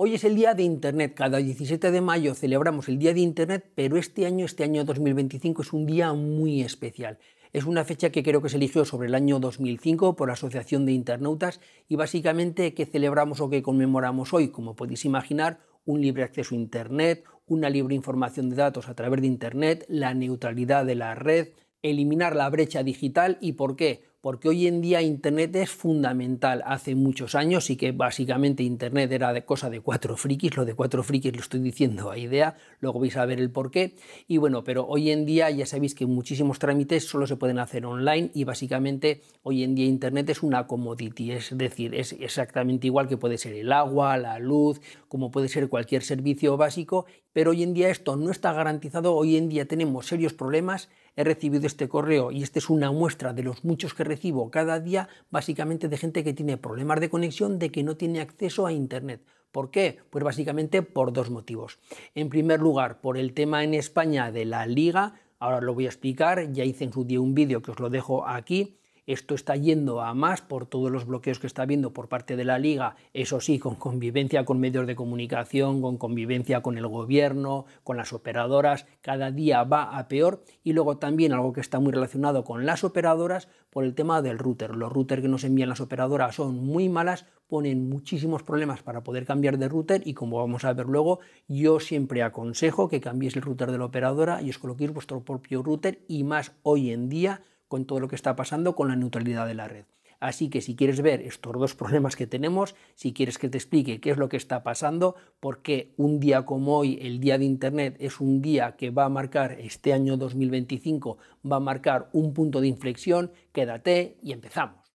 Hoy es el día de Internet. Cada 17 de mayo celebramos el día de Internet, pero este año, este año 2025, es un día muy especial. Es una fecha que creo que se eligió sobre el año 2005 por la Asociación de Internautas y básicamente que celebramos o que conmemoramos hoy, como podéis imaginar, un libre acceso a Internet, una libre información de datos a través de Internet, la neutralidad de la red, eliminar la brecha digital y por qué porque hoy en día Internet es fundamental. Hace muchos años sí que básicamente Internet era de cosa de cuatro frikis, lo de cuatro frikis lo estoy diciendo a idea, luego vais a ver el porqué. Y bueno, pero hoy en día ya sabéis que muchísimos trámites solo se pueden hacer online y básicamente hoy en día Internet es una commodity, es decir, es exactamente igual que puede ser el agua, la luz, como puede ser cualquier servicio básico pero hoy en día esto no está garantizado, hoy en día tenemos serios problemas, he recibido este correo y esta es una muestra de los muchos que recibo cada día, básicamente de gente que tiene problemas de conexión, de que no tiene acceso a Internet. ¿Por qué? Pues básicamente por dos motivos. En primer lugar, por el tema en España de la liga, ahora lo voy a explicar, ya hice en su día un vídeo que os lo dejo aquí, esto está yendo a más por todos los bloqueos que está habiendo por parte de la liga, eso sí, con convivencia con medios de comunicación, con convivencia con el gobierno, con las operadoras, cada día va a peor y luego también algo que está muy relacionado con las operadoras por el tema del router. Los routers que nos envían las operadoras son muy malas, ponen muchísimos problemas para poder cambiar de router y como vamos a ver luego, yo siempre aconsejo que cambiéis el router de la operadora y os coloquéis vuestro propio router y más hoy en día con todo lo que está pasando con la neutralidad de la red. Así que si quieres ver estos dos problemas que tenemos, si quieres que te explique qué es lo que está pasando, por qué un día como hoy, el día de Internet, es un día que va a marcar este año 2025, va a marcar un punto de inflexión, quédate y empezamos.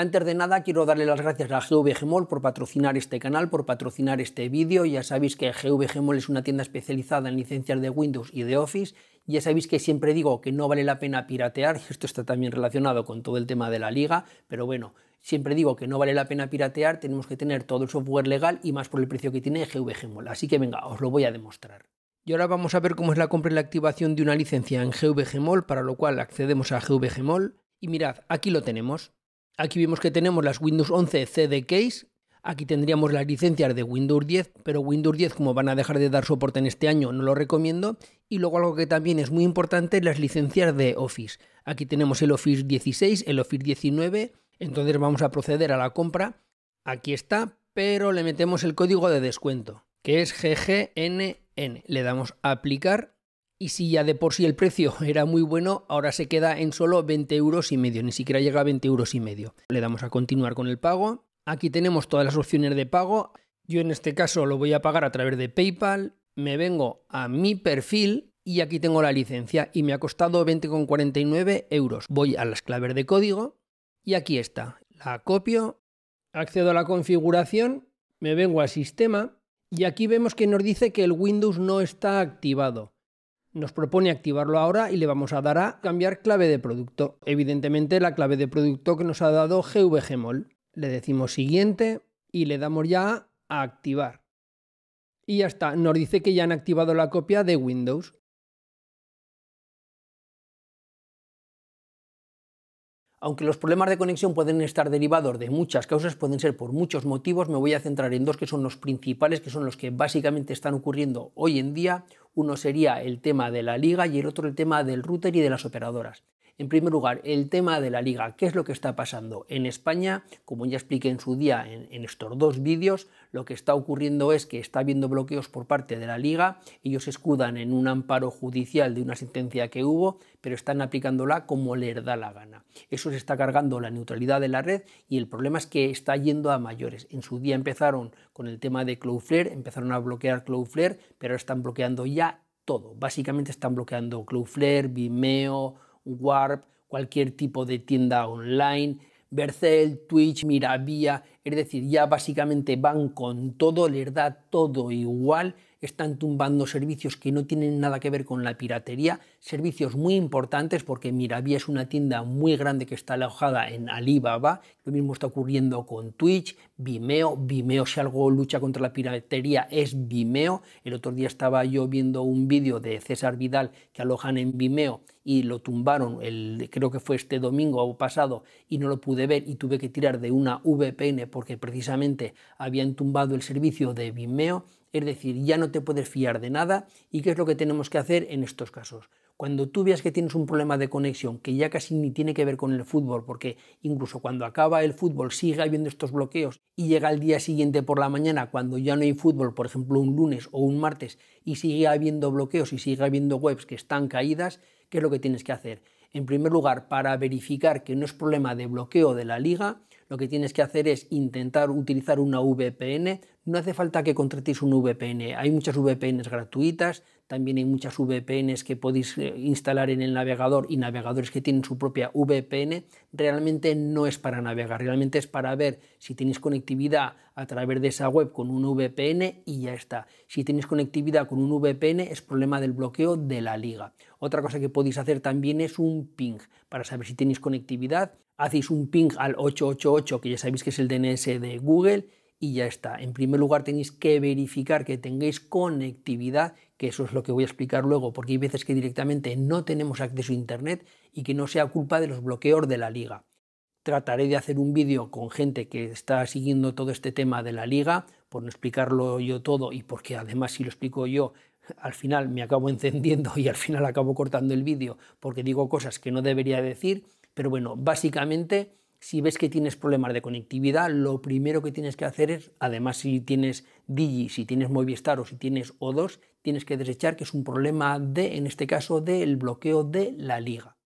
Antes de nada, quiero darle las gracias a GVGMOL por patrocinar este canal, por patrocinar este vídeo. Ya sabéis que GVGMOL es una tienda especializada en licencias de Windows y de Office. Ya sabéis que siempre digo que no vale la pena piratear, esto está también relacionado con todo el tema de la liga, pero bueno, siempre digo que no vale la pena piratear, tenemos que tener todo el software legal y más por el precio que tiene GVGMOL. Así que venga, os lo voy a demostrar. Y ahora vamos a ver cómo es la compra y la activación de una licencia en GVGMOL, para lo cual accedemos a GVGMOL. Y mirad, aquí lo tenemos. Aquí vemos que tenemos las Windows 11 CD Case, Aquí tendríamos las licencias de Windows 10, pero Windows 10 como van a dejar de dar soporte en este año no lo recomiendo. Y luego algo que también es muy importante, las licencias de Office. Aquí tenemos el Office 16, el Office 19, entonces vamos a proceder a la compra. Aquí está, pero le metemos el código de descuento, que es GGNN. Le damos a aplicar y si ya de por sí el precio era muy bueno, ahora se queda en solo 20 euros y medio, ni siquiera llega a 20 euros y medio. Le damos a continuar con el pago. Aquí tenemos todas las opciones de pago. Yo en este caso lo voy a pagar a través de PayPal. Me vengo a mi perfil y aquí tengo la licencia y me ha costado 20,49 euros. Voy a las claves de código y aquí está. La copio, accedo a la configuración, me vengo a sistema y aquí vemos que nos dice que el Windows no está activado. Nos propone activarlo ahora y le vamos a dar a cambiar clave de producto. Evidentemente la clave de producto que nos ha dado GVGMOL. Le decimos siguiente y le damos ya a activar. Y ya está, nos dice que ya han activado la copia de Windows. Aunque los problemas de conexión pueden estar derivados de muchas causas, pueden ser por muchos motivos, me voy a centrar en dos que son los principales, que son los que básicamente están ocurriendo hoy en día. Uno sería el tema de la liga y el otro el tema del router y de las operadoras. En primer lugar, el tema de la liga, qué es lo que está pasando. En España, como ya expliqué en su día en, estos dos vídeos, lo que está ocurriendo es que está habiendo bloqueos por parte de la liga, ellos escudan en un amparo judicial de una sentencia que hubo, pero están aplicándola como les da la gana. Eso se está cargando la neutralidad de la red y el problema es que está yendo a mayores. En su día empezaron con el tema de Cloudflare, empezaron a bloquear Cloudflare, pero están bloqueando ya todo. Básicamente están bloqueando Cloudflare, Vimeo, Warp, cualquier tipo de tienda online, Bercel, Twitch, Miravía, es decir, ya básicamente van con todo, les da todo igual, están tumbando servicios que no tienen nada que ver con la piratería, servicios muy importantes porque Miravía es una tienda muy grande que está alojada en Alibaba, lo mismo está ocurriendo con Twitch, Vimeo, Vimeo si algo lucha contra la piratería es Vimeo, el otro día estaba yo viendo un vídeo de César Vidal que alojan en Vimeo y lo tumbaron, creo que fue este domingo o pasado, y no lo pude ver y tuve que tirar de una VPN porque precisamente habían tumbado el servicio de Vimeo, es decir, ya no te puedes fiar de nada y qué es lo que tenemos que hacer en estos casos. Cuando tú veas que tienes un problema de conexión que ya casi ni tiene que ver con el fútbol, porque incluso cuando acaba el fútbol sigue habiendo estos bloqueos y llega el día siguiente por la mañana cuando ya no hay fútbol, por ejemplo un lunes o un martes, y sigue habiendo bloqueos y sigue habiendo webs que están caídas, ¿qué es lo que tienes que hacer? En primer lugar, para verificar que no es problema de bloqueo de la liga, lo que tienes que hacer es intentar utilizar una VPN, no hace falta que contratéis un VPN. Hay muchas VPNs gratuitas, también hay muchas VPNs que podéis eh, instalar en el navegador y navegadores que tienen su propia VPN. Realmente no es para navegar, realmente es para ver si tenéis conectividad a través de esa web con un VPN y ya está. Si tenéis conectividad con un VPN es problema del bloqueo de la liga. Otra cosa que podéis hacer también es un ping para saber si tenéis conectividad. Hacéis un ping al 888, que ya sabéis que es el DNS de Google, y ya está. En primer lugar, tenéis que verificar que tengáis conectividad, que eso es lo que voy a explicar luego, porque hay veces que directamente no tenemos acceso a Internet y que no sea culpa de los bloqueos de la liga. Trataré de hacer un vídeo con gente que está siguiendo todo este tema de la liga, por no explicarlo yo todo y porque además si lo explico yo, al final me acabo encendiendo y al final acabo cortando el vídeo porque digo cosas que no debería decir. Pero bueno, básicamente si ves que tienes problemas de conectividad, lo primero que tienes que hacer es, además si tienes Digi, si tienes Movistar o si tienes O2, tienes que desechar que es un problema de, en este caso, del bloqueo de la liga.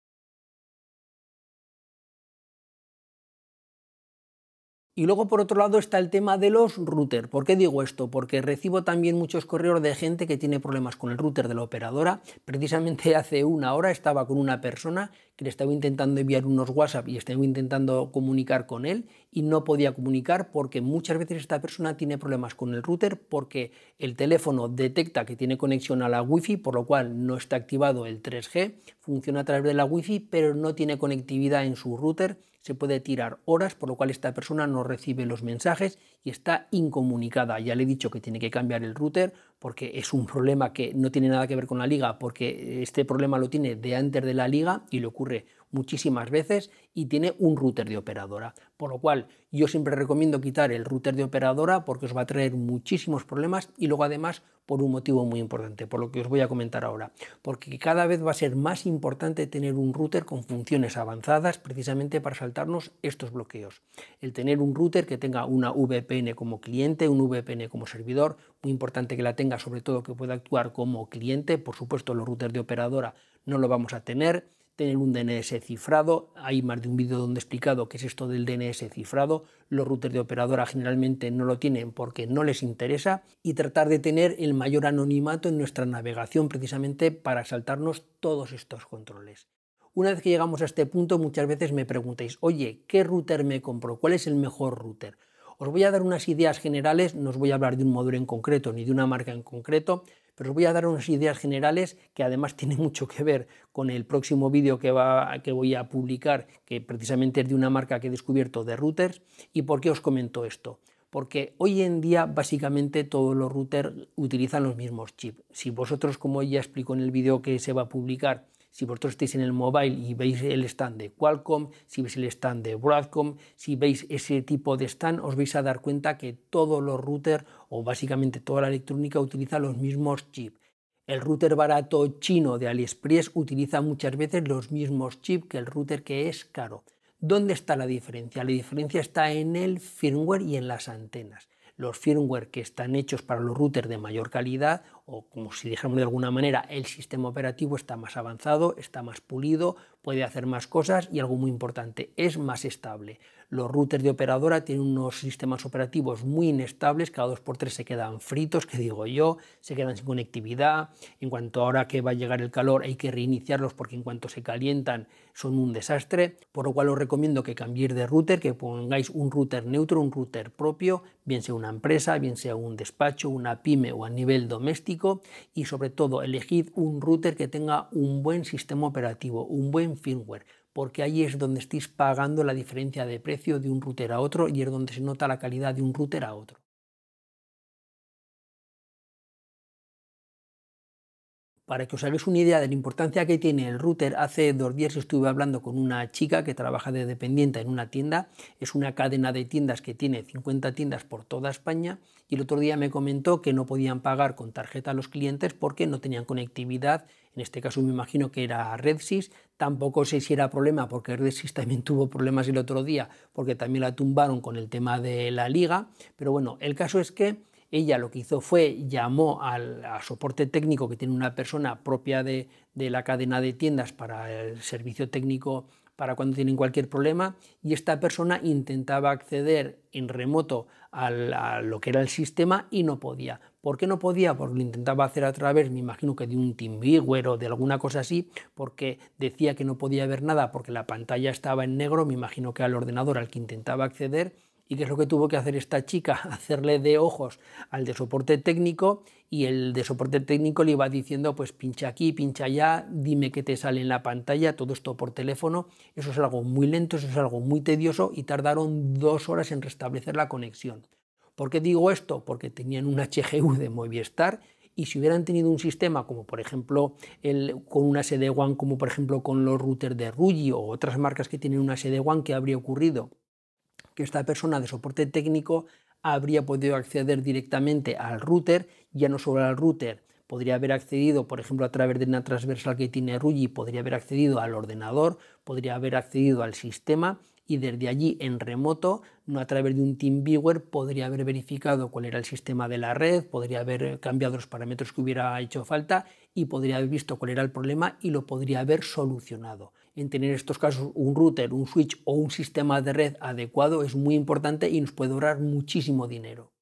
Y luego por otro lado está el tema de los routers. ¿Por qué digo esto? Porque recibo también muchos correos de gente que tiene problemas con el router de la operadora. Precisamente hace una hora estaba con una persona que le estaba intentando enviar unos WhatsApp y estaba intentando comunicar con él y no podía comunicar porque muchas veces esta persona tiene problemas con el router porque el teléfono detecta que tiene conexión a la Wi-Fi, por lo cual no está activado el 3G, funciona a través de la Wi-Fi, pero no tiene conectividad en su router, se puede tirar horas, por lo cual esta persona no recibe los mensajes y está incomunicada. Ya le he dicho que tiene que cambiar el router porque es un problema que no tiene nada que ver con la liga, porque este problema lo tiene de antes de la liga y le ocurre muchísimas veces y tiene un router de operadora. Por lo cual yo siempre recomiendo quitar el router de operadora porque os va a traer muchísimos problemas y luego además por un motivo muy importante, por lo que os voy a comentar ahora. Porque cada vez va a ser más importante tener un router con funciones avanzadas precisamente para saltarnos estos bloqueos. El tener un router que tenga una VPN como cliente, un VPN como servidor, muy importante que la tenga, sobre todo que pueda actuar como cliente, por supuesto los routers de operadora no lo vamos a tener tener un DNS cifrado. Hay más de un vídeo donde he explicado qué es esto del DNS cifrado. Los routers de operadora generalmente no lo tienen porque no les interesa y tratar de tener el mayor anonimato en nuestra navegación precisamente para saltarnos todos estos controles. Una vez que llegamos a este punto muchas veces me preguntáis, oye, ¿qué router me compro? ¿Cuál es el mejor router? Os voy a dar unas ideas generales, no os voy a hablar de un modelo en concreto ni de una marca en concreto, pero os voy a dar unas ideas generales que además tienen mucho que ver con el próximo vídeo que, va, que voy a publicar, que precisamente es de una marca que he descubierto de routers. ¿Y por qué os comento esto? porque hoy en día básicamente todos los routers utilizan los mismos chips. Si vosotros, como ya explico en el vídeo que se va a publicar, si vosotros estáis en el mobile y veis el stand de Qualcomm, si veis el stand de Broadcom, si veis ese tipo de stand, os vais a dar cuenta que todos los routers o básicamente toda la electrónica utiliza los mismos chips. El router barato chino de AliExpress utiliza muchas veces los mismos chips que el router que es caro. ¿Dónde está la diferencia? La diferencia está en el firmware y en las antenas los firmware que están hechos para los routers de mayor calidad, o como si dijéramos de alguna manera, el sistema operativo está más avanzado, está más pulido, puede hacer más cosas y algo muy importante, es más estable. Los routers de operadora tienen unos sistemas operativos muy inestables, cada dos por tres se quedan fritos, que digo yo, se quedan sin conectividad. En cuanto ahora que va a llegar el calor, hay que reiniciarlos porque en cuanto se calientan son un desastre. Por lo cual os recomiendo que cambiéis de router, que pongáis un router neutro, un router propio, bien sea una empresa, bien sea un despacho, una pyme o a nivel doméstico. Y sobre todo, elegid un router que tenga un buen sistema operativo, un buen firmware porque ahí es donde estáis pagando la diferencia de precio de un router a otro y es donde se nota la calidad de un router a otro. Para que os hagáis una idea de la importancia que tiene el router, hace dos días estuve hablando con una chica que trabaja de dependiente en una tienda, es una cadena de tiendas que tiene 50 tiendas por toda España, y el otro día me comentó que no podían pagar con tarjeta a los clientes porque no tenían conectividad en este caso me imagino que era RedSys, tampoco sé si era problema porque RedSys también tuvo problemas el otro día porque también la tumbaron con el tema de la liga, pero bueno, el caso es que ella lo que hizo fue llamó al soporte técnico que tiene una persona propia de, la cadena de tiendas para el servicio técnico para cuando tienen cualquier problema y esta persona intentaba acceder en remoto a lo que era el sistema y no podía. ¿Por qué no podía? Porque lo intentaba hacer a través, me imagino que de un TeamViewer o de alguna cosa así, porque decía que no podía ver nada porque la pantalla estaba en negro, me imagino que al ordenador al que intentaba acceder. ¿Y qué es lo que tuvo que hacer esta chica? Hacerle de ojos al de soporte técnico y el de soporte técnico le iba diciendo pues pincha aquí, pincha allá, dime qué te sale en la pantalla, todo esto por teléfono. Eso es algo muy lento, eso es algo muy tedioso y tardaron dos horas en restablecer la conexión. ¿Por qué digo esto? Porque tenían un HGU de Movistar y si hubieran tenido un sistema como por ejemplo con una sede wan como por ejemplo con los routers de Ruji o otras marcas que tienen una sede wan ¿qué habría ocurrido? Que esta persona de soporte técnico habría podido acceder directamente al router, ya no solo al router, podría haber accedido, por ejemplo, a través de una transversal que tiene Ruji, podría haber accedido al ordenador, podría haber accedido al sistema y desde allí en remoto a través de un TeamViewer podría haber verificado cuál era el sistema de la red, podría haber cambiado los parámetros que hubiera hecho falta y podría haber visto cuál era el problema y lo podría haber solucionado. En tener estos casos un router, un switch o un sistema de red adecuado es muy importante y nos puede ahorrar muchísimo dinero.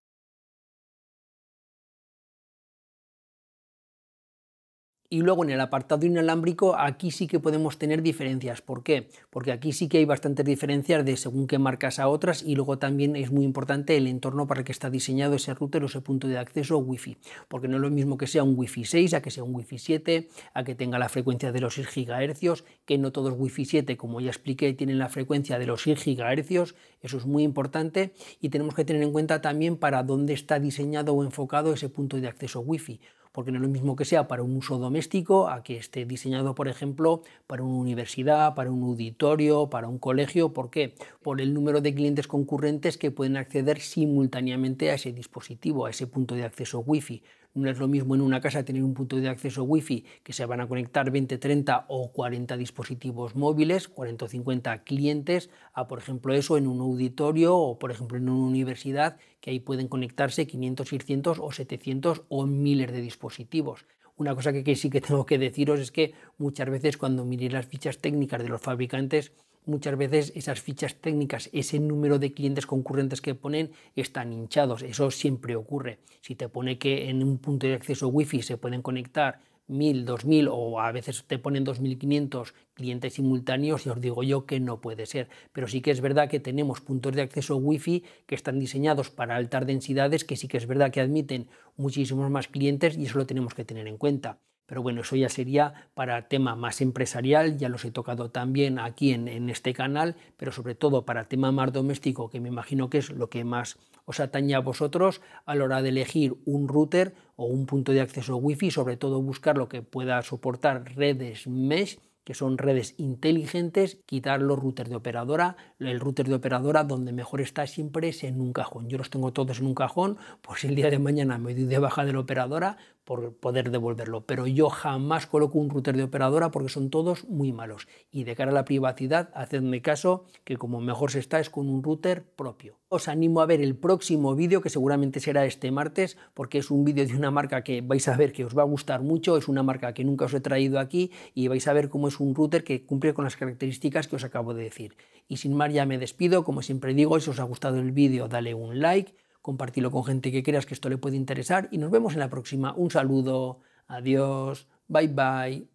Y luego en el apartado inalámbrico, aquí sí que podemos tener diferencias. ¿Por qué? Porque aquí sí que hay bastantes diferencias de según qué marcas a otras y luego también es muy importante el entorno para el que está diseñado ese router o ese punto de acceso Wi-Fi. Porque no es lo mismo que sea un Wi-Fi 6 a que sea un Wi-Fi 7, a que tenga la frecuencia de los 6 GHz, que no todos Wi-Fi 7, como ya expliqué, tienen la frecuencia de los 6 GHz. Eso es muy importante y tenemos que tener en cuenta también para dónde está diseñado o enfocado ese punto de acceso Wi-Fi porque no es lo mismo que sea para un uso doméstico a que esté diseñado, por ejemplo, para una universidad, para un auditorio, para un colegio. ¿Por qué? Por el número de clientes concurrentes que pueden acceder simultáneamente a ese dispositivo, a ese punto de acceso Wi-Fi. No es lo mismo en una casa tener un punto de acceso Wi-Fi que se van a conectar 20, 30 o 40 dispositivos móviles, 40 o 50 clientes, a por ejemplo eso en un auditorio o por ejemplo en una universidad, que ahí pueden conectarse 500, 600 o 700 o miles de dispositivos. Una cosa que, que sí que tengo que deciros es que muchas veces cuando miré las fichas técnicas de los fabricantes, Muchas veces esas fichas técnicas, ese número de clientes concurrentes que ponen, están hinchados. Eso siempre ocurre. Si te pone que en un punto de acceso wifi se pueden conectar 1000, 2000 o a veces te ponen 2500 clientes simultáneos y os digo yo que no puede ser. Pero sí que es verdad que tenemos puntos de acceso wifi que están diseñados para altas densidades, que sí que es verdad que admiten muchísimos más clientes y eso lo tenemos que tener en cuenta. Pero bueno, eso ya sería para tema más empresarial, ya los he tocado también aquí en, este canal, pero sobre todo para tema más doméstico, que me imagino que es lo que más os atañe a vosotros a la hora de elegir un router o un punto de acceso wifi, sobre todo buscar lo que pueda soportar redes mesh que son redes inteligentes, quitar los routers de operadora, el router de operadora donde mejor está siempre es en un cajón. Yo los tengo todos en un cajón, pues el día de mañana me doy de baja de la operadora, por poder devolverlo, pero yo jamás coloco un router de operadora porque son todos muy malos. Y de cara a la privacidad, hacedme caso que como mejor se está es con un router propio. Os animo a ver el próximo vídeo que seguramente será este martes porque es un vídeo de una marca que vais a ver que os va a gustar mucho, es una marca que nunca os he traído aquí y vais a ver cómo es un router que cumple con las características que os acabo de decir. Y sin más ya me despido, como siempre digo, si os ha gustado el vídeo dale un like, compartirlo con gente que creas que esto le puede interesar y nos vemos en la próxima. Un saludo, adiós, bye bye.